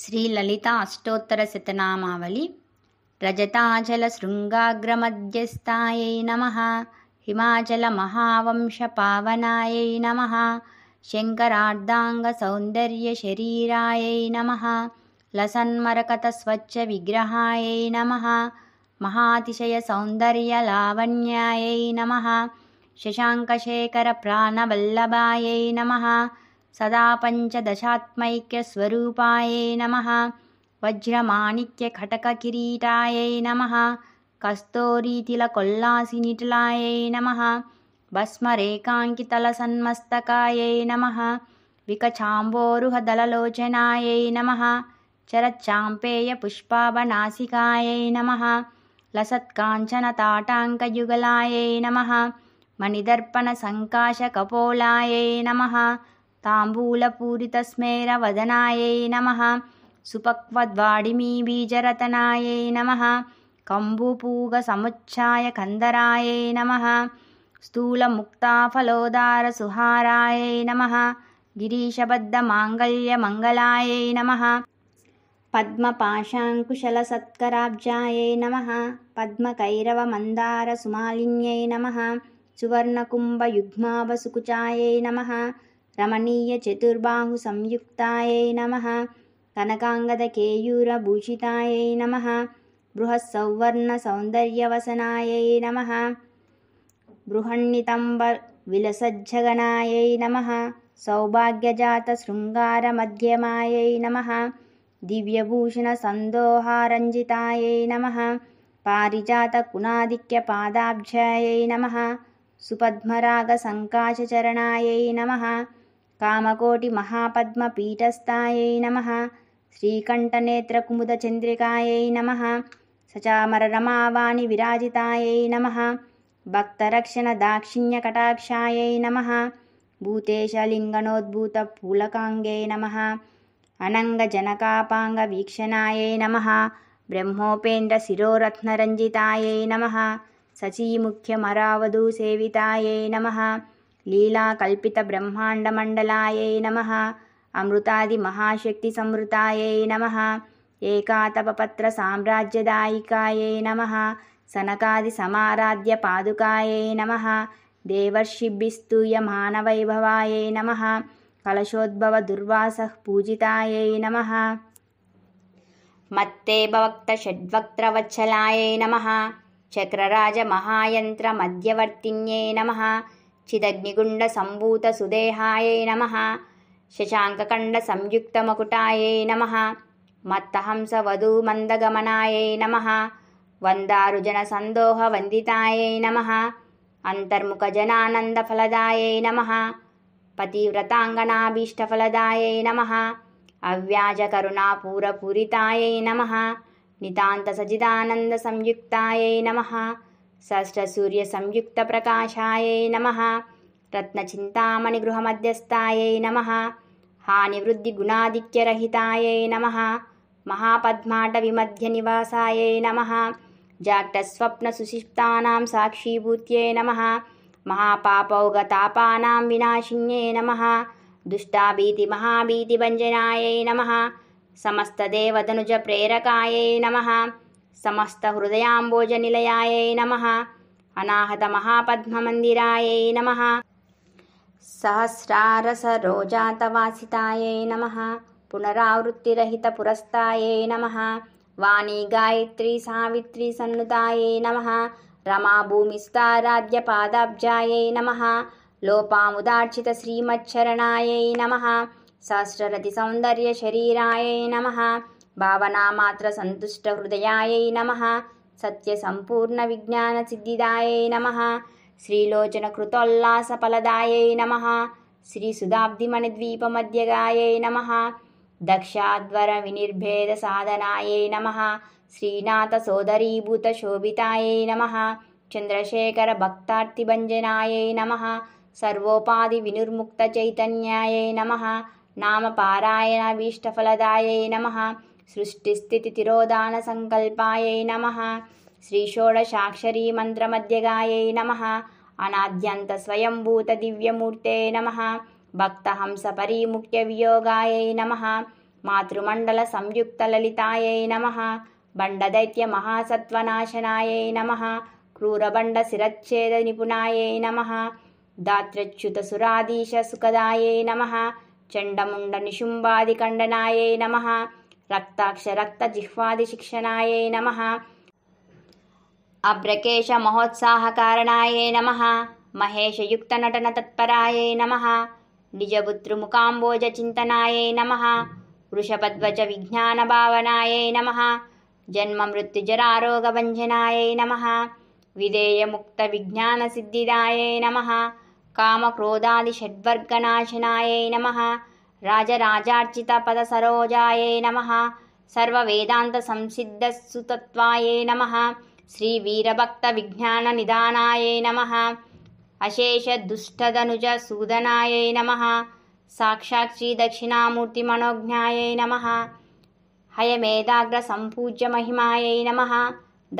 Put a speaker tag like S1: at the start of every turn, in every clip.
S1: श्रीललिता अष्टोत्तरशितनामावलि रजताचलशृङ्गाग्रमध्यस्थायै नमः हिमाचलमहावंशपावनायै नमः शङ्कराद्धाङ्गसौन्दर्यशरीरायै नमः लसन्मरकतस्वच्छविग्रहायै नमः महातिशयसौन्दर्यलावण्यायै नमः शशाङ्कशेखरप्राणवल्लभायै नमः सदा पञ्चदशात्मैक्यस्वरूपायै नमः वज्रमाणिक्यखटककिरीटायै नमः कस्तूरीतिलकोल्लासिनिटलायै नमः भस्मरेकाङ्कितलसन्मस्तकायै नमः विकचाम्बोरुहदलोचनायै नमः चरच्चाम्पेयपुष्पावनासिकायै नमः लसत्काञ्चनताटाङ्कयुगलायै नमः मणिदर्पणसङ्काशकपोलायै नमः ताम्बूलपूरितस्मेरवदनायै नमः सुपक्वद्वाडिमीबीजरतनायै नमः कम्बुपूगसमुच्छाय कन्दरायै नमः स्थूलमुक्ताफलोदारसुहारायै नमः गिरीशबद्धमाङ्गल्यमङ्गलायै नमः पद्मपाशाङ्कुशलसत्कराब्जायै नमः पद्मकैरवमन्दारसुमालिन्यै नमः सुवर्णकुम्भयुग्मावसुकुचाय नमः रमणीयचतुर्बाहुसंयुक्तायै नमः कनकाङ्गदकेयूरभूषितायै नमः बृहत्सौवर्णसौन्दर्यवसनायै नमः बृहन्नितम्बविलसज्जगनायै नमः सौभाग्यजातशृङ्गारमध्यमायै नमः दिव्यभूषणसन्दोहारञ्जितायै नमः पारिजातकुणादिक्यपादाभ्यायै नमः सुपद्मरागसङ्काशचरणायै नमः कामकोटिमहापद्मपीठस्थायै नमः श्रीकण्ठनेत्रकुमुदचन्द्रिकायै नमः सचामररमावाणि विराजितायै नमः भक्तरक्षणदाक्षिण्यकटाक्षायै नमः भूतेशलिङ्गनोद्भूतफूलकाङ्गै नमः अनङ्गजनकापाङ्गवीक्षणायै नमः ब्रह्मोपेन्द्रशिरोरत्नरञ्जितायै नमः सचीमुख्यमरावधूसेवितायै नमः लीलाकल्पितब्रह्माण्डमण्डलायै नमः अमृतादिमहाशक्तिसंवृतायै नमः एकातपत्रसाम्राज्यदायिकायै नमः सनकादिसमाराध्यपादुकायै नमः देवर्षिभिस्तूयमानवैभवायै नमः कलशोद्भवदुर्वासः पूजितायै नमः मत्तेभवक्त षड्वक्त्रवच्छलायै नमः चक्रराजमहायन्त्रमध्यवर्तिन्यै नमः चिदग्निगुण्डसम्भूतसुदेहायै नमः शशाङ्कण्डसंयुक्तमकुटाय नमः मत्तहंसवधूमन्दगमनायै नमः वन्दारुजनसन्दोहवन्दितायै नमः अन्तर्मुखजनानन्दफलदायै नमः पतिव्रताङ्गनाभीष्टफलदायै नमः अव्याजकरुणापूरपूरितायै नमः नितान्तसचिदानन्दसंयुक्तायै नमः षष्ठसूर्यसंयुक्तप्रकाशायै नमः रत्नचिन्तामणिगृहमध्यस्थायै नमः हानिवृद्धिगुणाधिक्यरहितायै नमः महापद्माटविमध्यनिवासायै नमः जाटस्वप्नसुशिष्टानां साक्षीभूत्यै नमः महापापौगतापानां विनाशिन्यै नमः दुष्टाभीतिमहाभीतिभञ्जनायै नमः समस्तदेवदनुजप्रेरकायै नमः समस्तहृदयाम्बोजनिलयायै नमः अनाहतमहापद्ममन्दिरायै नमः सहस्रारसरोजातवासितायै नमः पुनरावृत्तिरहितपुरस्तायै नमः वाणी गायत्री सन्नुतायै नमः रमाभूमिस्ताराद्यपादाब्जायै नमः लोपामुदार्चितश्रीमच्छरणायै नमः सहस्ररतिसौन्दर्यशरीरायै नमः भावनामात्रसन्तुष्टहृदयायै नमः सत्यसम्पूर्णविज्ञानसिद्धिदायै नमः श्रीलोचनकृतोल्लासफलदायै नमः श्रीसुधाब्धिमणिद्वीपमध्यगायै नमः दक्षाद्वरविनिर्भेदसाधनायै नमः श्रीनाथसोदरीभूतशोभितायै नमः चन्द्रशेखरभक्तार्थिभञ्जनायै नमः सर्वोपाधिविनिर्मुक्तचैतन्यायै नमः नामपारायणाभीष्टफलदायै नमः सृष्टिस्थितितिरोदानसङ्कल्पायै नमः श्रीषोडशाक्षरीमन्त्रमद्यगायै नमः अनाद्यन्तस्वयंभूतदिव्यमूर्ते नमः भक्तहंसपरिमुक्त्यवियोगायै नमः मातृमण्डलसंयुक्तललितायै नमः बण्डदैत्यमहासत्त्वनाशनायै नमः क्रूरबण्डशिरच्छेदनिपुणाय नमः दात्रच्युतसुराधीशसुखदायै नमः चण्डमुण्डनिशुम्बादिखण्डनायै नमः रक्ताक्षरक्तजिह्वादिशिक्षणायै नमः अब्रकेशमहोत्साहकारणायै नमः महेशयुक्तनटनतत्परायै नमः निजपुतृमुखाम्बोजचिन्तनायै नमः वृषपद्वचविज्ञानभावनायै नमः जन्ममृत्युजरारोगभञ्जनायै नमः विधेयमुक्तविज्ञानसिद्धिदायै नमः कामक्रोधादिषड्वर्गनाशनायै नमः राजराजार्चितपदसरोजायै नमः सर्ववेदान्तसंसिद्धसुतत्वायै नमः श्रीवीरभक्तविज्ञाननिधानायै नमः अशेषदुष्टदनुजसूदनायै नमः साक्षात् नमः हयमेदाग्रसम्पूज्यमहिमायै नमः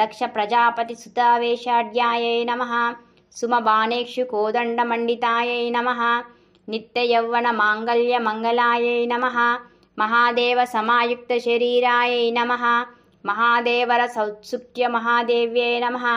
S1: दक्षप्रजापतिसुतावेषाढ्यायै नमः सुमबानेक्षु कोदण्डमण्डितायै नमः नित्ययौवनमाङ्गल्यमङ्गलायै नमः महादेवसमायुक्तशरीरायै नमः महादेवरसौत्सुक्यमहादेव्यै नमः